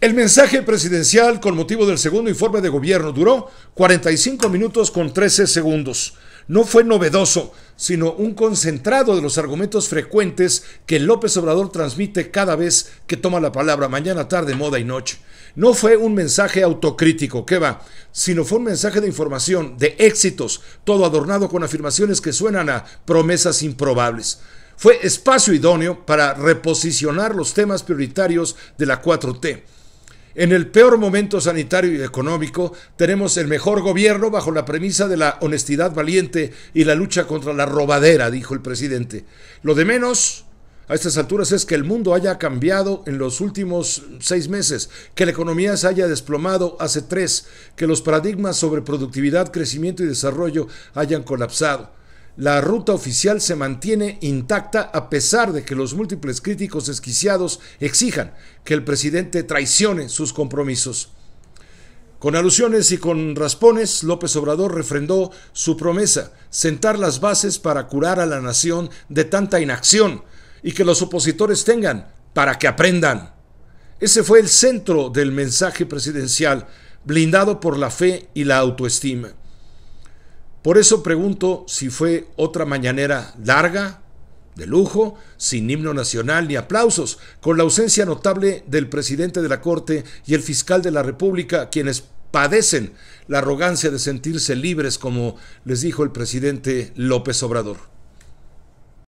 El mensaje presidencial con motivo del segundo informe de gobierno duró 45 minutos con 13 segundos. No fue novedoso, sino un concentrado de los argumentos frecuentes que López Obrador transmite cada vez que toma la palabra, mañana, tarde, moda y noche. No fue un mensaje autocrítico, que va, sino fue un mensaje de información, de éxitos, todo adornado con afirmaciones que suenan a promesas improbables fue espacio idóneo para reposicionar los temas prioritarios de la 4T. En el peor momento sanitario y económico, tenemos el mejor gobierno bajo la premisa de la honestidad valiente y la lucha contra la robadera, dijo el presidente. Lo de menos a estas alturas es que el mundo haya cambiado en los últimos seis meses, que la economía se haya desplomado hace tres, que los paradigmas sobre productividad, crecimiento y desarrollo hayan colapsado la ruta oficial se mantiene intacta a pesar de que los múltiples críticos desquiciados exijan que el presidente traicione sus compromisos. Con alusiones y con raspones, López Obrador refrendó su promesa, sentar las bases para curar a la nación de tanta inacción y que los opositores tengan para que aprendan. Ese fue el centro del mensaje presidencial, blindado por la fe y la autoestima. Por eso pregunto si fue otra mañanera larga, de lujo, sin himno nacional ni aplausos, con la ausencia notable del presidente de la Corte y el fiscal de la República, quienes padecen la arrogancia de sentirse libres, como les dijo el presidente López Obrador.